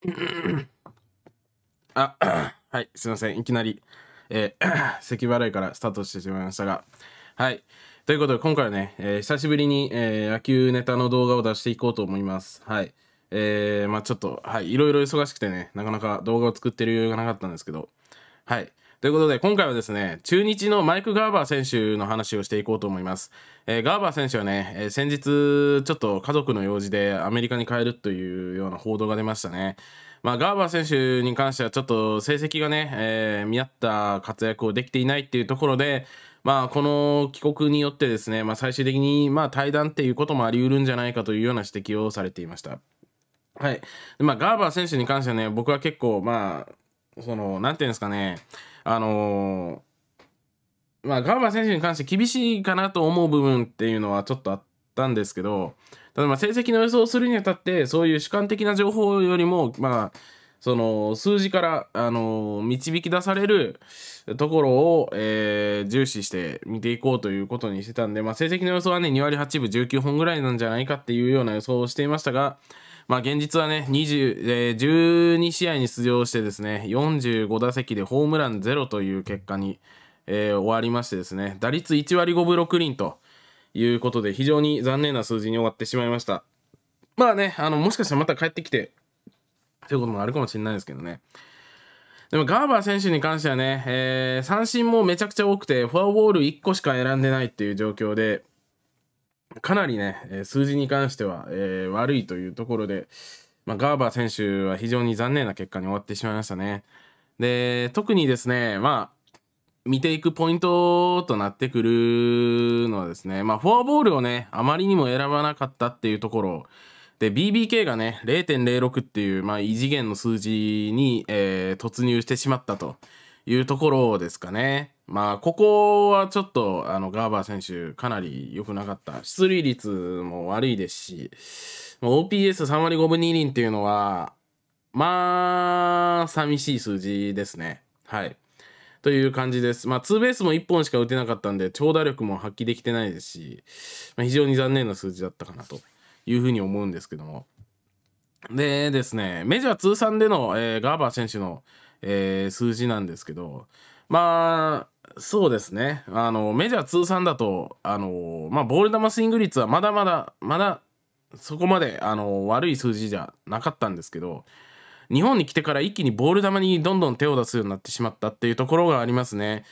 あ、はい、すいません。いきなり、えー、咳払いからスタートしてしまいましたが、はい。ということで、今回はね、えー、久しぶりに、えー、野球ネタの動画を出していこうと思います。はい。えー、まあちょっと、はい、いろいろ忙しくてね、なかなか動画を作ってる余裕がなかったんですけど、はい。ということで、今回はですね、中日のマイク・ガーバー選手の話をしていこうと思います。えー、ガーバー選手はね、えー、先日、ちょっと家族の用事でアメリカに帰るというような報道が出ましたね。まあ、ガーバー選手に関しては、ちょっと成績がね、えー、見合った活躍をできていないっていうところで、まあ、この帰国によってですね、まあ、最終的に、まあ、対談っていうこともあり得るんじゃないかというような指摘をされていました。はい。まあ、ガーバー選手に関してはね、僕は結構、まあ、その、なんていうんですかね、あのー、まあ、ガンバ選手に関して厳しいかなと思う部分っていうのはちょっとあったんですけど、ただまあ成績の予想をするにあたって、そういう主観的な情報よりも、まあ、その数字から、あのー、導き出されるところを、えー、重視して見ていこうということにしてたんで、まあ、成績の予想はね2割8分19本ぐらいなんじゃないかっていうような予想をしていましたが、まあ、現実はね、えー、12試合に出場してですね、45打席でホームラン0という結果に、えー、終わりましてですね、打率1割5分6厘ということで、非常に残念な数字に終わってしまいました。まあね、あの、もしかしたらまた帰ってきて、ということもあるかもしれないですけどね。でもガーバー選手に関してはね、えー、三振もめちゃくちゃ多くて、フォアボール1個しか選んでないっていう状況で、かなりね、数字に関しては、えー、悪いというところで、まあ、ガーバー選手は非常に残念な結果に終わってしまいましたね。で、特にですね、まあ、見ていくポイントとなってくるのはですね、まあ、フォアボールをね、あまりにも選ばなかったっていうところ、で、BBK がね、0.06っていう、まあ、異次元の数字に、えー、突入してしまったというところですかね。まあ、ここはちょっと、あの、ガーバー選手、かなり良くなかった。出塁率も悪いですし、OPS3 割5分2厘っていうのは、まあ、寂しい数字ですね。はい。という感じです。まあ、ツーベースも1本しか打てなかったんで、長打力も発揮できてないですし、まあ、非常に残念な数字だったかなというふうに思うんですけども。でですね、メジャー通算での、えー、ガーバー選手の、えー、数字なんですけど、まあ、そうですね。あの、メジャー通算だと、あの、まあ、ボール球スイング率はまだまだ、まだ、そこまで、あの、悪い数字じゃなかったんですけど、日本に来てから一気にボール球にどんどん手を出すようになってしまったっていうところがありますね。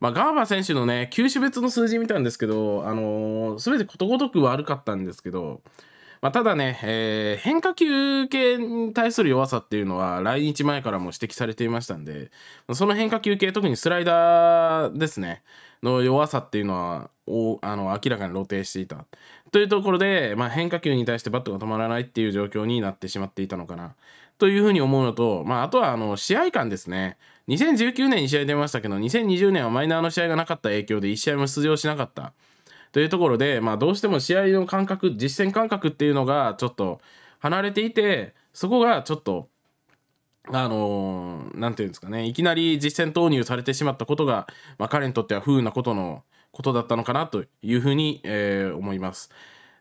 まあ、ガーバー選手のね、球種別の数字見たんですけど、あの全てことごとく悪かったんですけど、まあ、ただね、えー、変化球系に対する弱さっていうのは来日前からも指摘されていましたんで、その変化球系、特にスライダーですね、の弱さっていうのはおあの明らかに露呈していた。というところで、まあ、変化球に対してバットが止まらないっていう状況になってしまっていたのかな。というふうに思うのと、まあ、あとはあの試合間ですね。2019年に試合出ましたけど、2020年はマイナーの試合がなかった影響で1試合も出場しなかった。というところで、まあ、どうしても試合の感覚実戦感覚っていうのがちょっと離れていてそこがちょっとあの何、ー、て言うんですかねいきなり実戦投入されてしまったことが、まあ、彼にとっては不運なことのことだったのかなというふうに、えー、思います。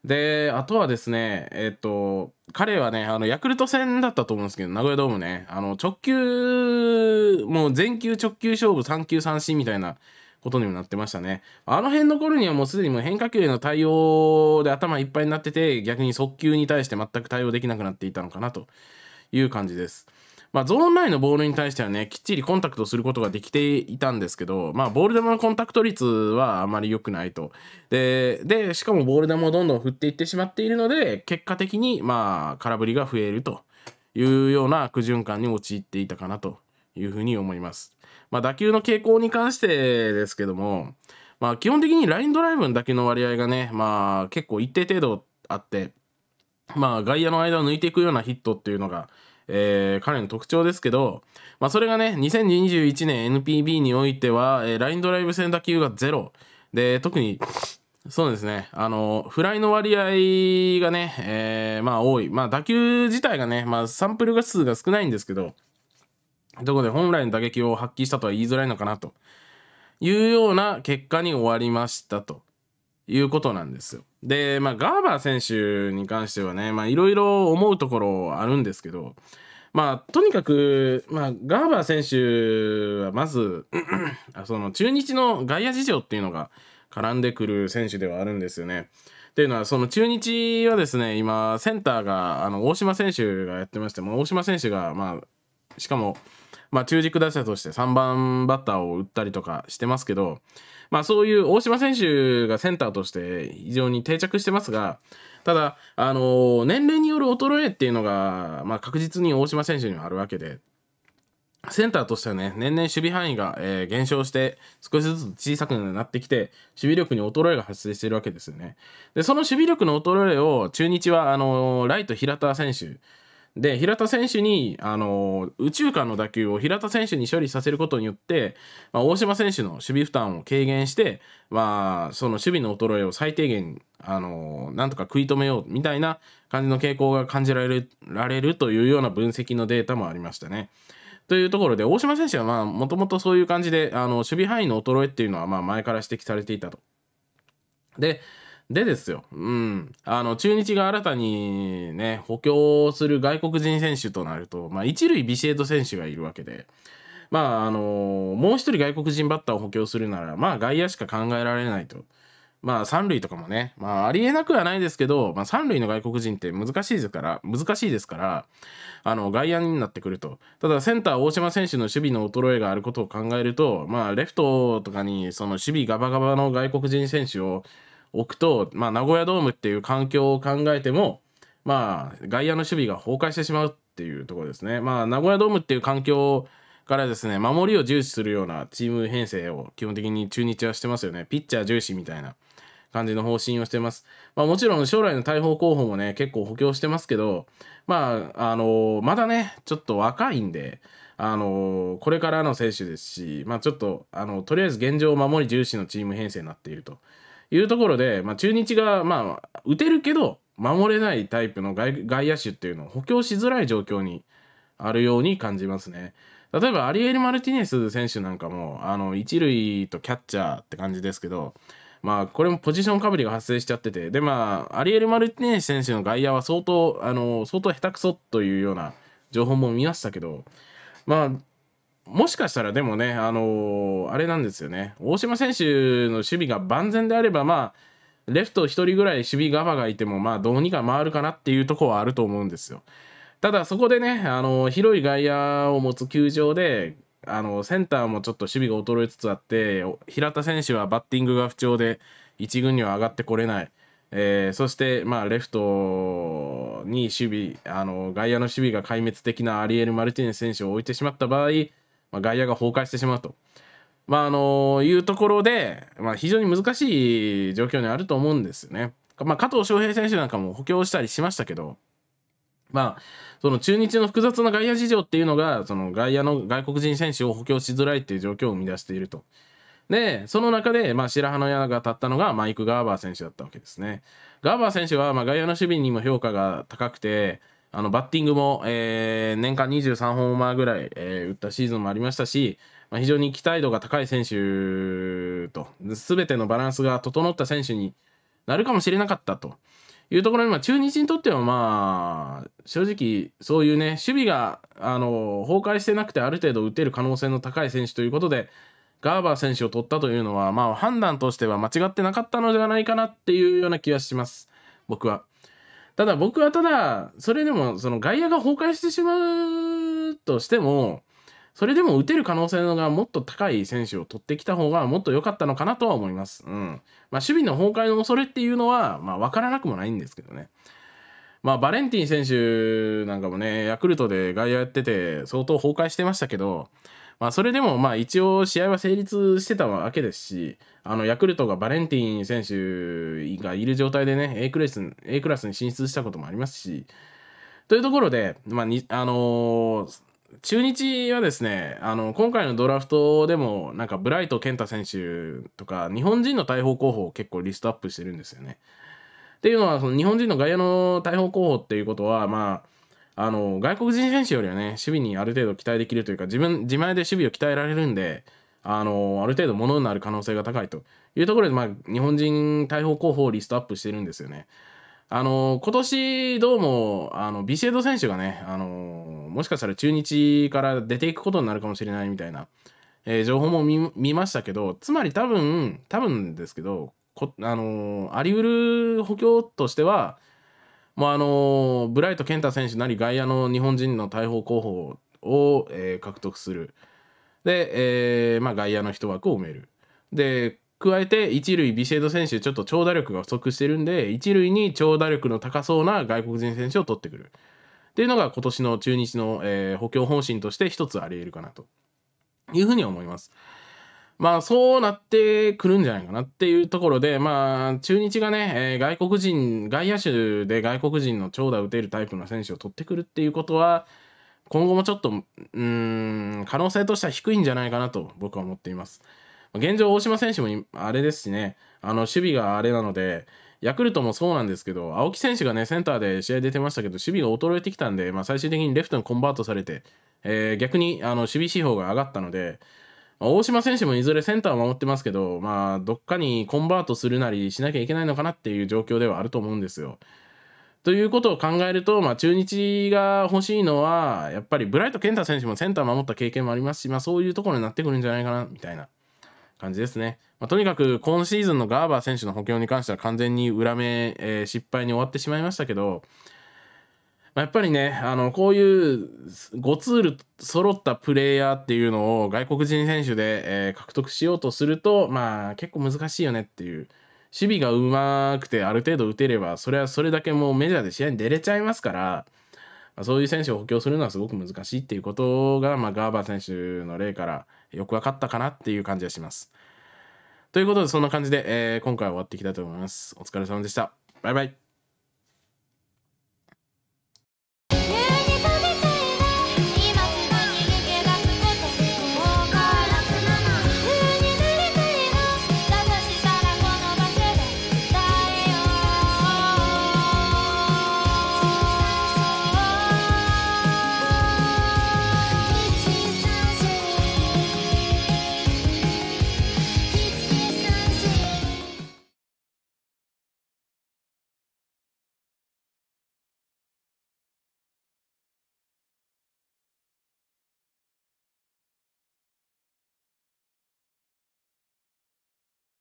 であとはですねえっ、と彼はねあのヤクルト戦だったと思うんですけど名古屋ドームねあの直球もう全球直球勝負3球三振みたいなことにもなってましたね。あの辺の頃にはもうすでにもう変化球への対応で頭いっぱいになってて、逆に速球に対して全く対応できなくなっていたのかなという感じです。まあ、ゾーン内のボールに対してはね、きっちりコンタクトすることができていたんですけど、まあ、ボール球のコンタクト率はあまり良くないと。で、で、しかもボール球をどんどん振っていってしまっているので、結果的に、まあ、空振りが増えるというような苦循環に陥っていたかなというふうに思います。まあ、打球の傾向に関してですけども、まあ、基本的にラインドライブの打球の割合がね、まあ、結構一定程度あって、まあ、外野の間を抜いていくようなヒットっていうのが、えー、彼の特徴ですけど、まあ、それがね、2021年 NPB においては、えー、ラインドライブ戦打球がゼロ。で、特に、そうですね、あの、フライの割合がね、えー、まあ多い。まあ打球自体がね、まあサンプルが数が少ないんですけど、ところで本来の打撃を発揮したとは言いづらいのかなというような結果に終わりましたということなんですよ。で、まあ、ガーバー選手に関してはね、まあ、いろいろ思うところあるんですけど、まあ、とにかく、まあ、ガーバー選手はまず、その中日の外野事情っていうのが絡んでくる選手ではあるんですよね。っていうのは、その中日はですね、今、センターが、あの、大島選手がやってまして、も大島選手が、まあ、しかも、まあ、中軸打者として3番バッターを打ったりとかしてますけど、まあ、そういう大島選手がセンターとして非常に定着してますが、ただ、あのー、年齢による衰えっていうのが、まあ、確実に大島選手にはあるわけで、センターとしてはね、年々守備範囲が、えー、減少して、少しずつ小さくなってきて、守備力に衰えが発生しているわけですよね。で、その守備力の衰えを、中日は、あのー、ライト平田選手、で、平田選手に、あの、宇宙間の打球を平田選手に処理させることによって、まあ、大島選手の守備負担を軽減して、まあ、その守備の衰えを最低限、あの、なんとか食い止めようみたいな感じの傾向が感じられる、られるというような分析のデータもありましたね。というところで、大島選手はまもともとそういう感じで、あの、守備範囲の衰えっていうのはまあ、前から指摘されていたと。で、でですよ、うん。あの、中日が新たにね、補強する外国人選手となると、まあ、一塁ビシエド選手がいるわけで、まあ、あのもう一人外国人バッターを補強するなら、まあ、外野しか考えられないと。まあ、三塁とかもね、まあ、ありえなくはないですけど、まあ、三塁の外国人って難しいですから、難しいですから、あの、外野になってくると。ただ、センター大島選手の守備の衰えがあることを考えると、まあ、レフトとかに、その守備ガバガバの外国人選手を、置くと、まあ、名古屋ドームっていう環境を考えても、まあ、外野の守備が崩壊してしまうっていうところですね。まあ、名古屋ドームっていう環境からですね、守りを重視するようなチーム編成を基本的に中日はしてますよね。ピッチャー重視みたいな感じの方針をしてます。まあ、もちろん将来の大砲候補もね、結構補強してますけど、まあ、あのまだね、ちょっと若いんで、あのこれからの選手ですし、まあ、ちょっと、あのとりあえず現状を守り重視のチーム編成になっていると。いうところで、まあ、中日が、まあ、打てるけど守れないタイプの外野手っていうのを補強しづらい状況にあるように感じますね。例えばアリエル・マルティネス選手なんかもあの一塁とキャッチャーって感じですけど、まあ、これもポジションかぶりが発生しちゃっててで、まあ、アリエル・マルティネス選手の外野は相当あの相当下手くそというような情報も見ましたけど、まあ、もしかしたらでもね、あのー、あれなんですよね、大島選手の守備が万全であれば、まあ、レフト1人ぐらい守備側がいても、まあ、どうにか回るかなっていうとこはあると思うんですよ。ただ、そこでね、あのー、広い外野を持つ球場で、あのー、センターもちょっと守備が衰えつつあって、平田選手はバッティングが不調で、1軍には上がってこれない。えー、そして、まあ、レフトに守備あの外野の守備が壊滅的なアリエル・マルティネス選手を置いてしまった場合まあ、外野が崩壊してしまうと。まああのいうところで、まあ、非常に難しい状況にあると思うんですよね。まあ、加藤翔平選手なんかも補強したりしましたけど、まあ、その中日の複雑な外野事情っていうのが、その外野の外国人選手を補強しづらいっていう状況を生み出していると。で、その中で、まあ、白羽の矢が立ったのがマイク・ガーバー選手だったわけですね。ガーバー選手は、まあ、外野の守備にも評価が高くて、あのバッティングも、えー、年間23ホーマーぐらい、えー、打ったシーズンもありましたし、まあ、非常に期待度が高い選手と、すべてのバランスが整った選手になるかもしれなかったというところに、まあ、中日にとっては、まあ、正直、そういうね、守備があの崩壊してなくて、ある程度打てる可能性の高い選手ということで、ガーバー選手を取ったというのは、まあ、判断としては間違ってなかったのではないかなっていうような気がします、僕は。ただ僕はただ、それでもその外野が崩壊してしまうとしても、それでも打てる可能性がもっと高い選手を取ってきた方がもっと良かったのかなとは思います。うん。まあ、守備の崩壊の恐れっていうのは、まあ、わからなくもないんですけどね。まあ、バレンティン選手なんかもね、ヤクルトで外野やってて、相当崩壊してましたけど、まあ、それでもまあ一応試合は成立してたわけですし、あのヤクルトがバレンティン選手がいる状態でね、A クラス A クラスに進出したこともありますし、というところで、まあにあのー、中日はですね、あの今回のドラフトでも、なんかブライト健太選手とか、日本人の大砲候補を結構リストアップしてるんですよね。っていうのは、その日本人の外野の大砲候補っていうことは、まあ、あの、外国人選手よりはね、守備にある程度期待できるというか、自分、自前で守備を鍛えられるんで、あの、ある程度ものになる可能性が高いというところで、まあ、日本人大砲候補をリストアップしてるんですよね。あの、今年どうも、あの、ビシエド選手がね、あの、もしかしたら中日から出ていくことになるかもしれないみたいな、えー、情報も見ましたけど、つまり多分、多分ですけど、こあの、ありうる補強としては、まあ、あのブライト健太選手なり外野の日本人の大砲候補を、えー、獲得するで、えーまあ、外野の一枠を埋めるで加えて一塁ビシェード選手ちょっと長打力が不足してるんで一塁に長打力の高そうな外国人選手を取ってくるっていうのが今年の中日の、えー、補強方針として一つありえるかなというふうに思います。まあそうなってくるんじゃないかなっていうところで、まあ中日がね、えー、外国人、外野手で外国人の長打打てるタイプの選手を取ってくるっていうことは、今後もちょっと、うん、可能性としては低いんじゃないかなと僕は思っています。現状、大島選手もあれですしね、あの守備があれなので、ヤクルトもそうなんですけど、青木選手がね、センターで試合出てましたけど、守備が衰えてきたんで、まあ、最終的にレフトにコンバートされて、えー、逆にあの守備指標が上がったので、大島選手もいずれセンターを守ってますけど、まあ、どっかにコンバートするなりしなきゃいけないのかなっていう状況ではあると思うんですよ。ということを考えると、まあ、中日が欲しいのは、やっぱりブライトケンタ選手もセンター守った経験もありますし、まあ、そういうところになってくるんじゃないかな、みたいな感じですね。まあ、とにかく、今シーズンのガーバー選手の補強に関しては完全に裏目、えー、失敗に終わってしまいましたけど、まあ、やっぱりね、あの、こういう5ツール揃ったプレイヤーっていうのを外国人選手で、えー、獲得しようとすると、まあ結構難しいよねっていう。守備がうまくてある程度打てれば、それはそれだけもうメジャーで試合に出れちゃいますから、まあ、そういう選手を補強するのはすごく難しいっていうことが、まあ、ガーバー選手の例からよく分かったかなっていう感じがします。ということで、そんな感じで、えー、今回は終わっていきたいと思います。お疲れ様でした。バイバイ。